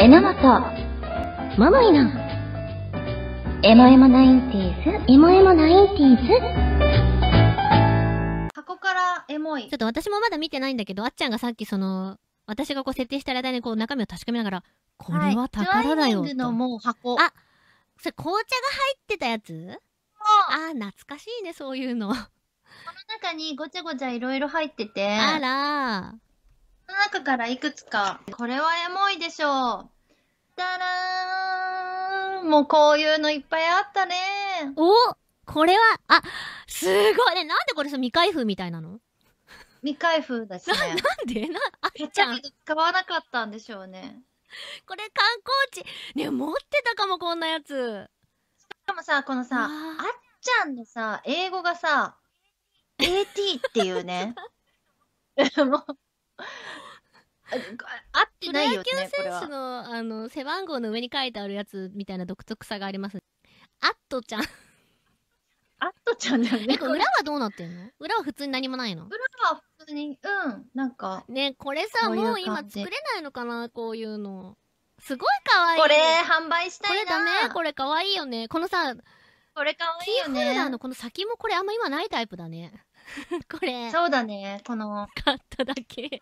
とママいのエモエモナインティーズエモエモナインティーズ箱からエモいちょっと私もまだ見てないんだけどあっちゃんがさっきその私がこう設定した間にこう中身を確かめながらこれは宝だよはい、のもう箱あそれ紅茶が入ってたやつああ懐かしいねそういうのこの中にごちゃごちゃいろいろ入っててあらの中からいくつか、これはエモいでしょう。だらーん。もうこういうのいっぱいあったね。おこれは、あ、すごいね。なんでこれさ、未開封みたいなの未開封だしね。な、なんでな、あっちゃん。使わなかったんでしょうね。これ観光地。ね、持ってたかも、こんなやつ。しかもさ、このさ、あっちゃんのさ、英語がさ、AT っていうね。もう、合ってないよねプロ野球選手のあの背番号の上に書いてあるやつみたいな独特さがありますあっとちゃんあっとちゃんじゃね。裏はどうなってんの裏は普通に何もないの裏は普通に、うん、なんか。ね、これさ、ううもう今作れないのかな、こういうの。すごい可愛いこれ、販売したいこれダメこれ可愛いよね。このさ、これ可愛いよね。キーホルダーのこの先もこれあんま今ないタイプだね。これ。そうだね、この。買っただけ。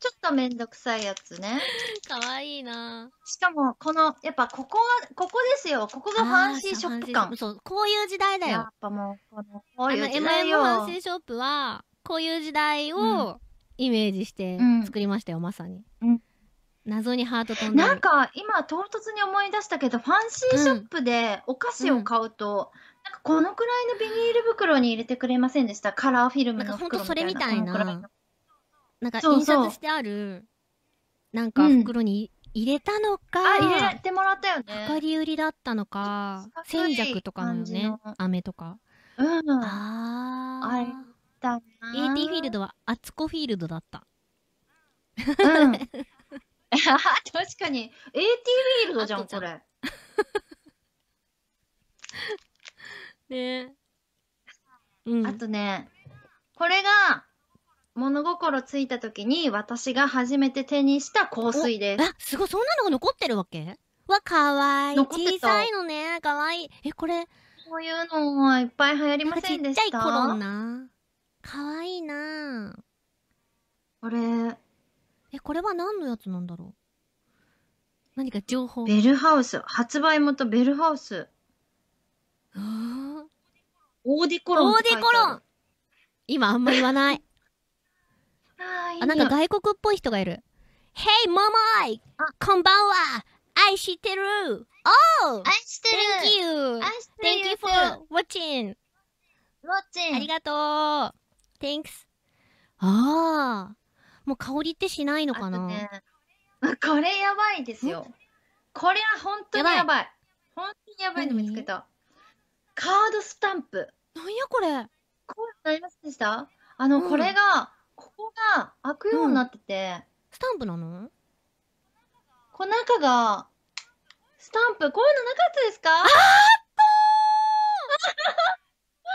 ちょっとめんどくさいやつね。かわいいなしかも、この、やっぱここは、ここですよ。ここがファンシーショップ感。そう、こういう時代だよ。やっぱもう、この、こういう時代よ。の、MM ファンシーショップは、こういう時代をイメージして作りましたよ、うん、まさに。うん。謎にハートとんなんか、今、唐突に思い出したけど、ファンシーショップでお菓子を買うと、うん、なんかこのくらいのビニール袋に入れてくれませんでしたカラーフィルムの袋みたいな。なんかほんとそれみたいな。なんか印刷してある、なんか袋に入れたのか、あ、入れてもらったよね。量り売りだったのか、千尺とかのね、飴とか。うん。ああ。あれだな。AT フィールドは、厚子フィールドだった。うん、確かに。AT フィールドじゃん、これ。ねえ。うん、あとね、これが、物心ついた時に私が初めて手にした香水です。え、すごい、そんなのが残ってるわけわ、かわいい。小さいのね、かわいい。え、これ、こういうのはいっぱい流行りませんでした。ちっちゃい頃な。かわいいなこれ、え、これは何のやつなんだろう何か情報ベルハウス。発売元ベルハウス。オーディコロンオーディコロン今あんま言わない。あなんか外国っぽい人がいる。Hey, ももいこんばんは愛してる !Oh! 愛してる !Thank you! !Thank you for watching! watching! ありがとう !Thanks! ああもう香りってしないのかな、ね、これやばいですよ。これは本当にやばい。ばい本当にやばいの見つけた。カードスタンプ。なんやこれ。これ、何でしたあの、うん、これが、ここが開くようになってて、スタンプなのこの中が、スタンプ、こういうのなかったですかあーっと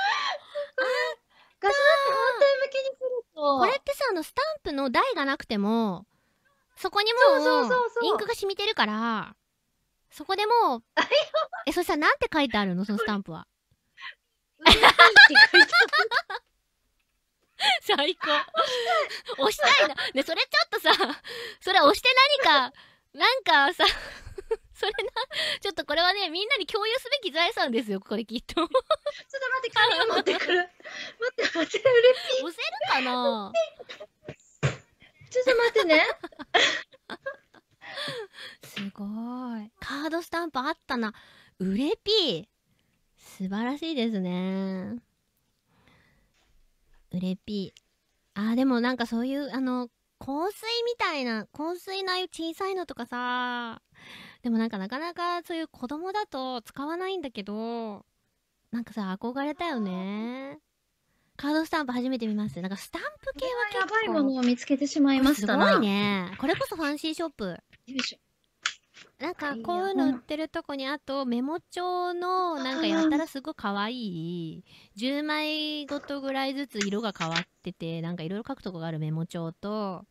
ー ガシャって反対向きにすると。これってさ、あの、スタンプの台がなくても、そこにもう、インクが染みてるから、そこでもう、え、そたらなんて書いてあるのそのスタンプは。っ て書いてある 最高。押したいな。ね、それちょっとさ、それ押して何か、なんかさ、それな、ちょっとこれはね、みんなに共有すべき財産ですよ、これきっと。ちょっと待って、紙を持ってくる。待って、待って、うれぴ。押せるかなちょっと待ってね。すごい。カードスタンプあったな。うれぴ。素晴らしいですね。うレピー。あー、でもなんかそういう、あの、香水みたいな、香水のああいう小さいのとかさ、でもなんかなかなかそういう子供だと使わないんだけど、なんかさ、憧れたよね。カードスタンプ初めて見ます。なんかスタンプ系は結構。やばいものを見つけてしまいましたすごいね。これこそファンシーショップ。よいしょ。なんかこういうの売ってるとこにあとメモ帳のなんかやったらすごいかわい10枚ごとぐらいずつ色が変わっててなんかいろいろ書くとこがあるメモ帳と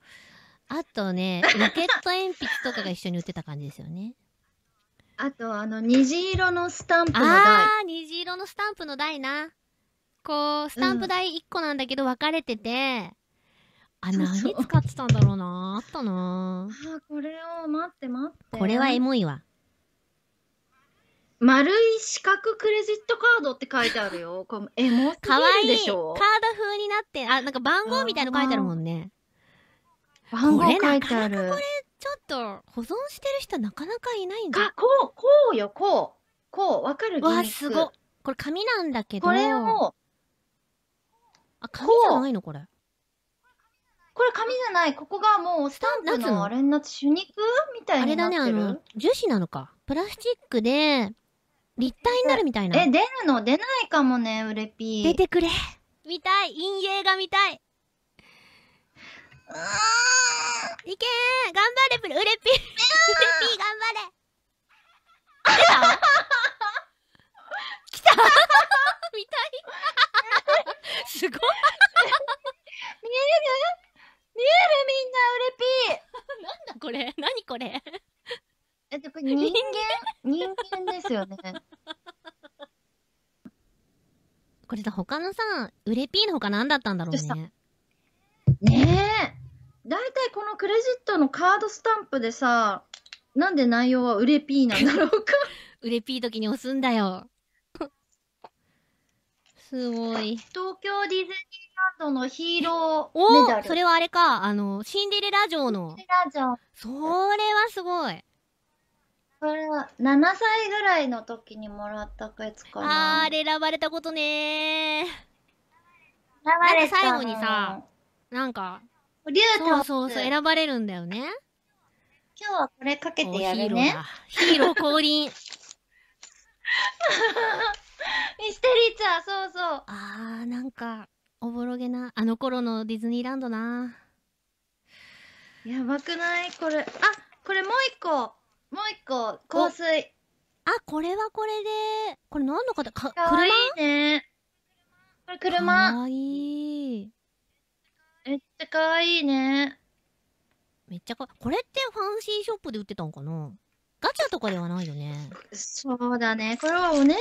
あとねロ ケット鉛筆とかが一緒に売ってた感じですよね。あとあの虹色のスタンプの台ああ虹色のスタンプの台なこうスタンプ台1個なんだけど分かれてて、うん あ、何使ってたんだろうな。あったな。あ、これを待って待って。これはエモいわ。丸い四角クレジットカードって書いてあるよ。このエモすぎるでしょ。かわいいカード風になって、あ、なんか番号みたいの書いてあるもんね。番号書いてある。これ、なかなかこれちょっと保存してる人なかなかいないんだ。こう、こうよ、こう。こう、わかるわすご。これ紙なんだけど。これを。あ、紙じゃないのこれ。これ紙じゃない、ここがもうスタンプのあれになって、肉みたいあれになだってね、る。あの、樹脂なのか。プラスチックで、立体になるみたいな。え、出るの出ないかもね、ウレピー。出てくれ。見たい。陰影が見たい。うーいけー頑張れプレウレピー ウレピー頑張れ出た来た見たい すごい 見える見えるみんな、うれピー なんだこれ何これえっと、これ人間人間ですよね。これさ、他のさ、うれピーの他何だったんだろうね。ねえ。大体このクレジットのカードスタンプでさ、なんで内容はうれピーなんだろうか。うれピー時に押すんだよ。すごい。東京ディズニーランドのヒーローメダル。おそれはあれか、あの、シンデレラ城の。シンデレラ城。それはすごい。これは7歳ぐらいの時にもらったやつかな。あー、あれ選ばれたことねー。選ばれた最後にさ、なんか、竜そうそうそう、選ばれるんだよね。今日はこれかけてやるね。ヒーロー降臨。ミステリーツアー、そうそう。あー、なんか、おぼろげな、あの頃のディズニーランドな。やばくないこれ。あ、これもう一個。もう一個、香水。あ、これはこれで、これ何の方か、かわいいね。これ車。かわいい。めっちゃかわいいね。めっちゃか、これってファンシーショップで売ってたんかなガチャとかではないよね。そうだね。これはお姉、香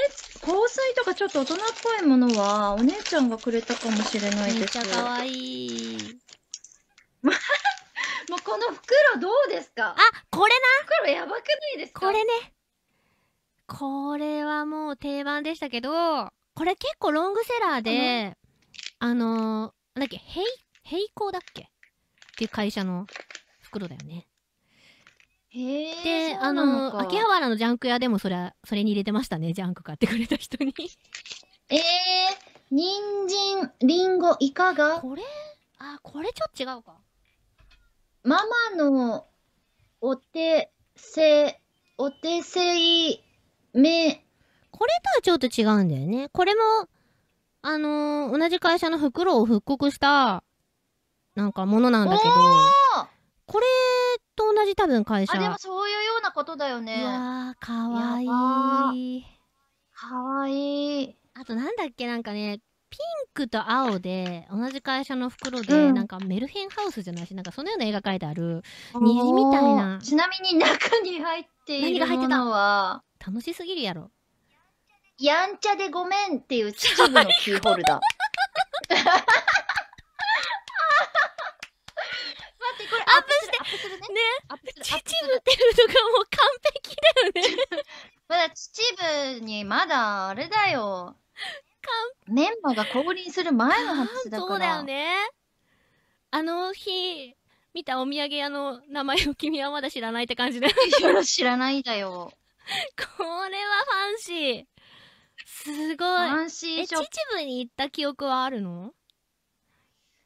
水とかちょっと大人っぽいものは、お姉ちゃんがくれたかもしれないです。めっちゃ可愛い。もうこの袋どうですかあ、これな袋やばくないですかこれね。これはもう定番でしたけど、これ結構ロングセラーで、あのー、なんだっけ、ヘイ、ヘイコーだっけっていう会社の袋だよね。で、あの、秋葉原のジャンク屋でもそれ、それに入れてましたね、ジャンク買ってくれた人に。えー、人参、りんご、いかがこれあ、これちょっと違うか。ママの、お手、せ、お手製い、め。これとはちょっと違うんだよね。これも、あのー、同じ会社の袋を復刻した、なんかものなんだけど、これと同じ多分会社あ、でもそういうようなことだよね。わー、かわいい。かわいい。あとなんだっけ、なんかね、ピンクと青で、同じ会社の袋で、うん、なんかメルヘンハウスじゃないし、なんかそのような絵が描いてある、虹みたいな。ちなみに中に入っているものは、楽しすぎるやろ。やんちゃでごめんっていう秩父のキーホルダー。ね。秩父ってるとかもう完璧だよね。まだ秩父にまだあれだよ。メンバーが降臨する前の話だから。そうだよね。あの日、見たお土産屋の名前を君はまだ知らないって感じだよ 知らないだよ。これはファンシー。すごい。ファンシーショップ。秩父に行った記憶はあるの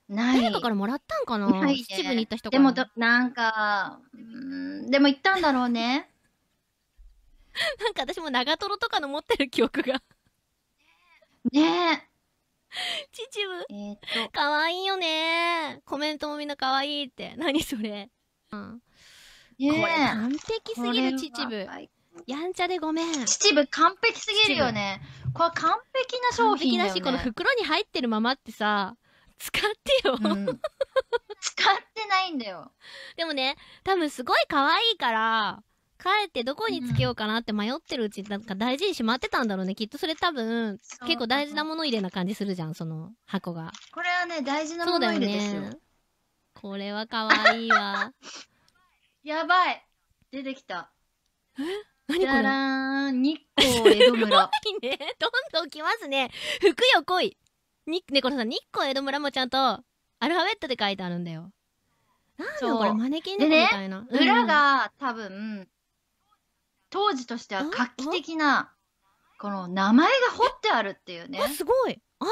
誰かからもらったんかなない、秩父に行った人でもど、なんか、うんでも行ったんだろうね。なんか私も長瀞とかの持ってる記憶がねえ。秩父、えっと、かわいいよねコメントもみんなかわいいって。何それ。うん。ね、これ完璧すぎる、秩父。やんちゃでごめん。秩父完璧すぎるよね。これ完璧な商品だよね。完璧だし、この袋に入ってるままってさ、使ってよ、うん、使ってないんだよでもね多分すごい可愛いから帰ってどこにつけようかなって迷ってるうちなんか大事にしまってたんだろうねきっとそれ多分結構大事なもの入れな感じするじゃんその箱がこれはね大事なもの入れですよ、ね、これは可愛いわ やばい出てきたえ何これじゃらーん日光江戸村すご いねどんどん来ますね服よ来いに、ね、このさ、日光江戸村もちゃんと、アルファベットで書いてあるんだよ。なんだこれ、マネキンでみたいな。ねうん、裏が、多分、当時としては画期的な、この名前が彫ってあるっていうね。すごい。あ、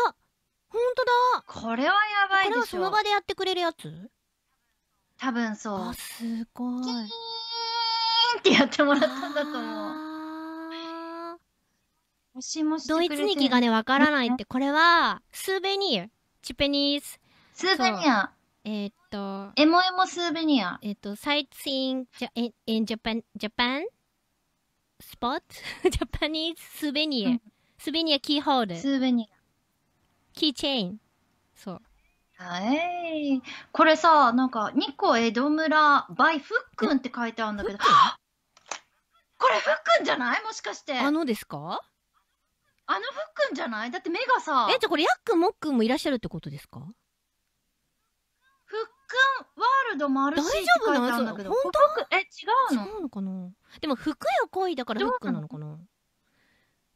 ほんとだ。これはやばいでしょ。これはその場でやってくれるやつ多分そう。あ、すごい。キーンってやってもらったんだと思う。ドイツに気がね、わからないって、これは、スーベニア。チュペニーズ。スーベニア。えっと、エモエモスーベニア。えっと、サイツイン、ジャ、i ンジャパン p a n j スポットジャパニーズスーベニア。うん、スーベニアキーホール。スーベニア。キーチェーン。そう。はい。これさ、なんか、日光江戸村バイフックンって書いてあるんだけど、これフックンじゃないもしかして。あのですかあのふっくんじゃないだって目がさ。え、じゃあこれ、やっくんもっくんもいらっしゃるってことですかふっくんワールドもあるし大丈夫なの本当え、違うの違うのかなでも、服よ恋だからふっくんなのかな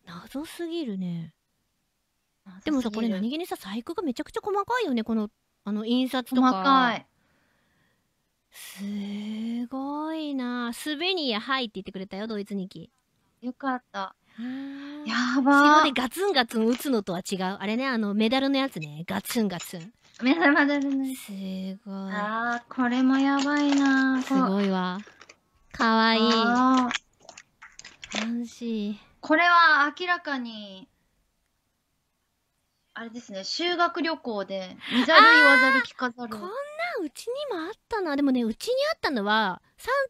謎すぎるね。でもさ、これ何気にさ、細工がめちゃくちゃ細かいよね、この、あの、印刷とか。細かい。すごいな。スベニア、はいって言ってくれたよ、ドイツニキ。よかった。やばー。でガツンガツン打つのとは違う。あれね、あの、メダルのやつね。ガツンガツン。メダルメダルね。すごい。あー、これもやばいなすごいわ。かわいい。楽しい。これは明らかに、あれですね、修学旅行で、見ざる言わざる聞かざる。こんなうちにもあったな。でもね、うちにあったのは、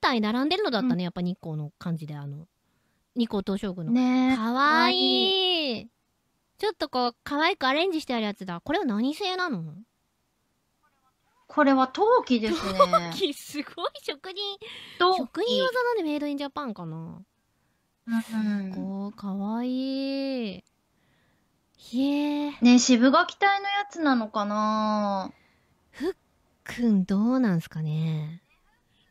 3体並んでるのだったね。うん、やっぱ日光の感じで、あの、二個東照宮の。ねかわいいちょっとこう、可愛くアレンジしてあるやつだ。これは何製なのこれは陶器ですね。陶器、すごい職人。職人技なんでメイドインジャパンかな。うん、すごい、かわいい。ひえー。ね渋垣隊のやつなのかなふっくんどうなんすかね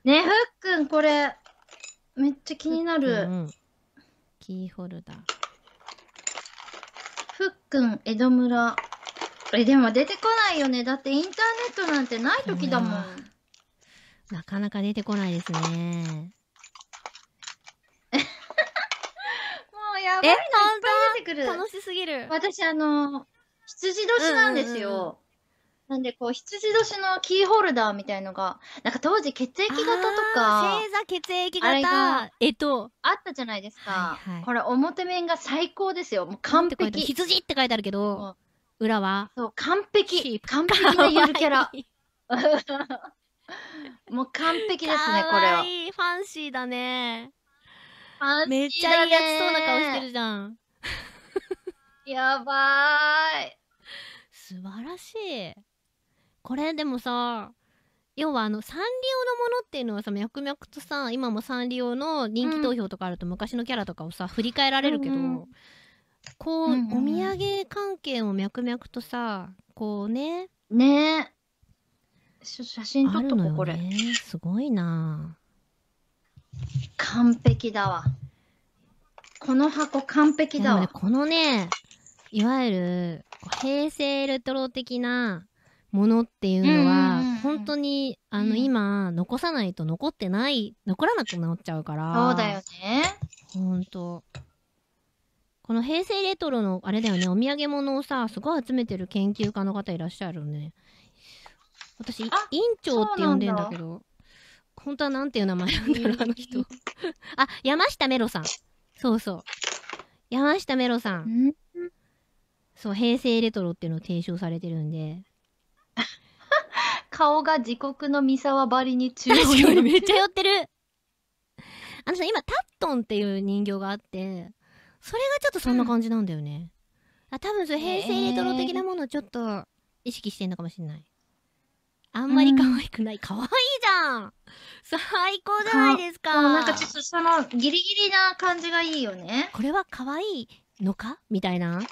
ねふっくんこれめっちゃ気になる。キーホルダー。ふっくん、江戸村。え、でも出てこないよね。だってインターネットなんてない時だもん。なかなか出てこないですね。もうやばいえ、いっく楽しすぎる。私あの、羊年なんですよ。うんうんうんなんでこう羊年のキーホルダーみたいのがなんか当時血液型とか星座血液型えっとあったじゃないですか、はいはい、これ表面が最高ですよもう完璧羊って書いてあるけど裏はそう完璧完璧なゆるキャラ もう完璧ですねこれはファンシーだねめっちゃいいやつそうな顔してるじゃんやばい素晴らしいこれでもさ要はあのサンリオのものっていうのはさ脈々とさ今もサンリオの人気投票とかあると昔のキャラとかをさ、うん、振り返られるけど、うん、こう、うんお土産関係も脈々とさこうねね写真撮っとこ、ね、これすごいな完璧だわこの箱完璧だわ、ね、このねいわゆる平成レトロ的なものっていうのは、本当に、あの、今、残さないと残ってない、残らなくなっちゃうから。そうだよね。本当この平成レトロの、あれだよね、お土産物をさ、すごい集めてる研究家の方いらっしゃるね。私、院長って呼んでんだけど、本当はなんていう名前なんだろう、あの人。あ、山下メロさん。そうそう。山下メロさん。そう、平成レトロっていうのを提唱されてるんで、顔が自国の三沢バりに中央確かにめっちゃ寄ってる。あのさ、今、タットンっていう人形があって、それがちょっとそんな感じなんだよね。うん、あ、多分それ平成レトロ的なものをちょっと意識してんのかもしれない。あんまり可愛くない。可、愛、いじゃん最高じゃないですか。なんかちょっとそのギリギリな感じがいいよね。これは可愛いのかみたいな。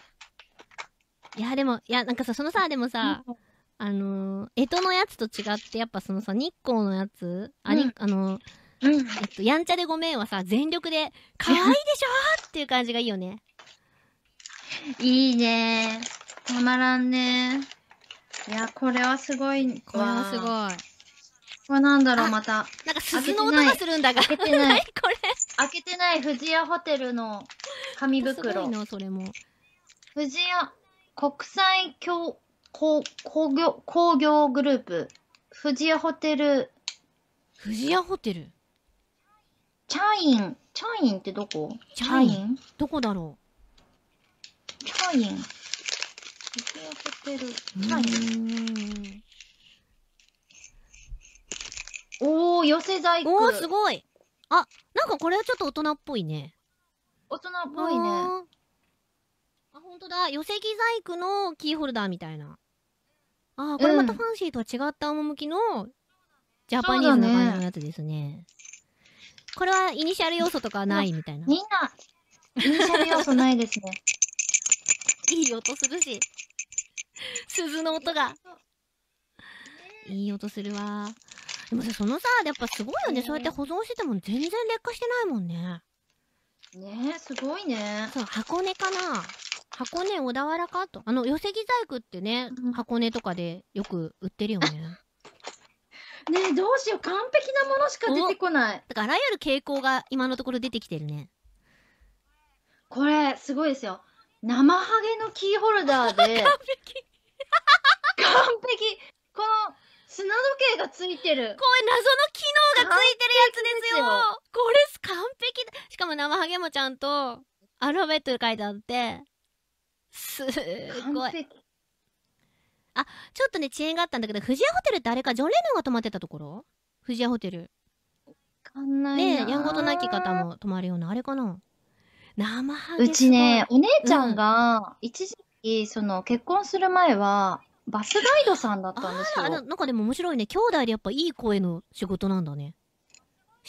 いや、でも、いや、なんかさ、そのさ、でもさ、うんあのー、干のやつと違ってやっぱそのさ日光のやつあり、うん、あの、うん、えっと、やんちゃでごめんはさ全力で可愛いでしょっていう感じがいいよねいいねたまらんねいやこれはすごいこれはすごいこれなんだろうまたなんか鈴の音がするんだが開けてない これ開けてない富士屋ホテルの紙袋すごいのそれも富士屋国際共工業、工業グループ、富士屋ホテル、富士屋ホテルチャイン、チャインってどこチャインどこだろうチャイン。富士屋ホテル、チャイン。おー、寄せ細工。おー、すごい。あ、なんかこれはちょっと大人っぽいね。大人っぽいね。あ、ほんとだ。寄せ木細工のキーホルダーみたいな。ああ、これまたファンシーとは違った趣のジャパニーズの感じのやつですね。これはイニシャル要素とかはないみたいな。みんな、イニシャル要素ないですね。いい音するし。鈴の音が。いい音するわ。でもさ、そのさ、やっぱすごいよね。そうやって保存してても全然劣化してないもんね。ねえ、すごいね。そう、箱根かな。箱根小田原かと。あの、寄木細工ってね、うん箱根とかでよく売ってるよね。ねえ、どうしよう。完璧なものしか出てこない。だからあらゆる傾向が今のところ出てきてるね。これ、すごいですよ。生ハゲのキーホルダーで、完璧。完璧。この砂時計がついてる。こういう謎の機能がついてるやつですよこれ完璧だしかも生ハゲもちゃんとアルファベットで書いてあってすごい。あ、ちょっとね、遅延があったんだけど、富士屋ホテルってあれか、ジョン・レノンが泊まってたところ富士屋ホテル。わんないねやんごとなき方も泊まるような、あれかな。生ハゲうちね、お姉ちゃんが、一時期、うん、その、結婚する前は、バスガイドさんだったんですよ。ああ、なんかでも面白いね。兄弟でやっぱいい声の仕事なんだね。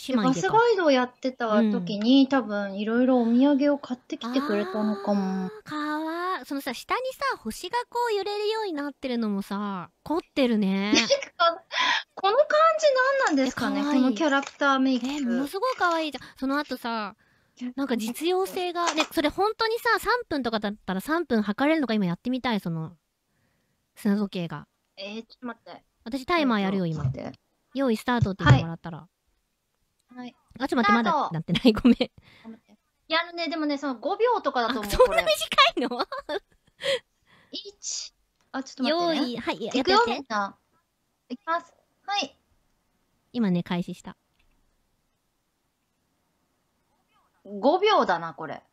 姉妹バスガイドをやってた時に、多分いろいろお土産を買ってきてくれたのかも。かわそのさ下にさ星がこう揺れるようになってるのもさ凝ってるねこの感じ何なんですかねこのキャラクターメイク。えものすごい可愛いじゃんその後さなんか実用性がねそれ本当にさ3分とかだったら3分測れるのか今やってみたいその砂時計がえー、ちょっと待って。私タイマーやるよ今って用意スタートって言ってもらったら、はい。あ、ちょっと待って、まだなってない。ごめん。いや、あのね、でもね、その5秒とかだと思う。そんな短いの ?1。あ、ちょっと待って、ね。用意、はい、いくよ、みんな。いきます。はい。今ね、開始した。5秒だな、これ。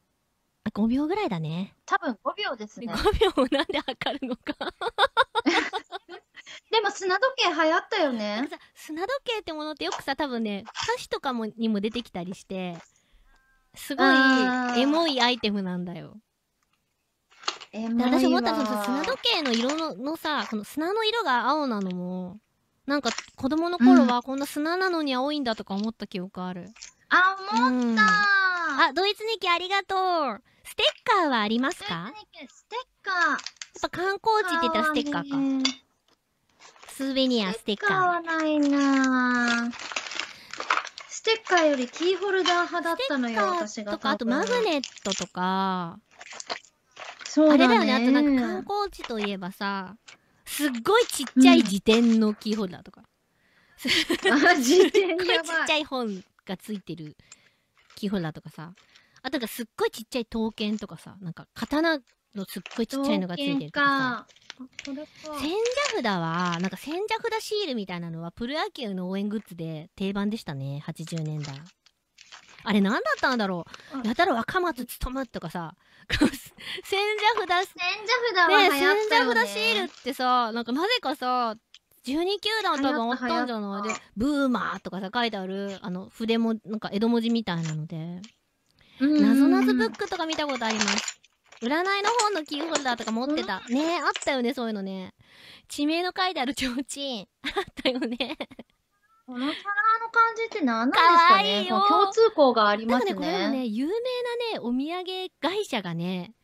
5秒ぐらいだね。多分5秒ですね。5秒なんで測るのか でも砂時計流行ったよね。砂時計ってものってよくさ、多分ね、歌詞とかもにも出てきたりして、すごいエモいアイテムなんだよ。で私思ったその砂時計の色ののさ、この砂の色が青なのも、なんか子供の頃はこんな砂なのに青いんだとか思った記憶ある。うん、あ、思った、うん、あ、ドイツ日記ありがとう。ステッカーはありますかステッカー。やっぱ観光地って言ったらステッカーか。スーベニア、ステッカー。使わないなステッカーよりキーホルダー派だったのよ、私が。とか、あとマグネットとか。そうだね。あれだよね、あとなんか観光地といえばさ、すっごいちっちゃい辞典のキーホルダーとか。うん、あ、辞典やばい。ちっちゃい本がついてるキーホルダーとかさ。あとがすっごいちっちゃい刀剣とかさ、なんか刀のすっごいちっちゃいのがついてるとかさ。それか。千社札は、なんか千社札シールみたいなのはプロ野球の応援グッズで定番でしたね。80年代。あれ何だったんだろうやたら若松つとかさ、千社札、千社札はね。千社札シールってさ、なんかなぜかさ、12球団多分おったんじゃないで、ブーマーとかさ、書いてある、あの、筆も、なんか江戸文字みたいなので、なぞなぞブックとか見たことあります。占いの本のキーホルダーとか持ってた。ねえ、あったよね、そういうのね。地名の書いてある提灯。あったよね。この皿の感じって何なんですかねか共通項がありますね。ね、これはね、有名なね、お土産会社がね、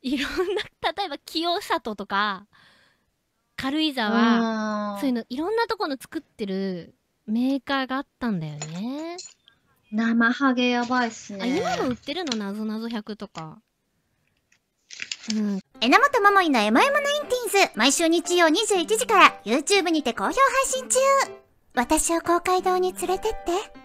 いろんな、例えば清里とか、軽井沢、そういうの、いろんなところの作ってるメーカーがあったんだよね。生ハゲやばいっすね。あ、今の売ってるのなぞなぞ100とか。うん。榎本桃井のエエ m ナインティーンズ、毎週日曜21時から YouTube にて好評配信中私を公会堂に連れてって。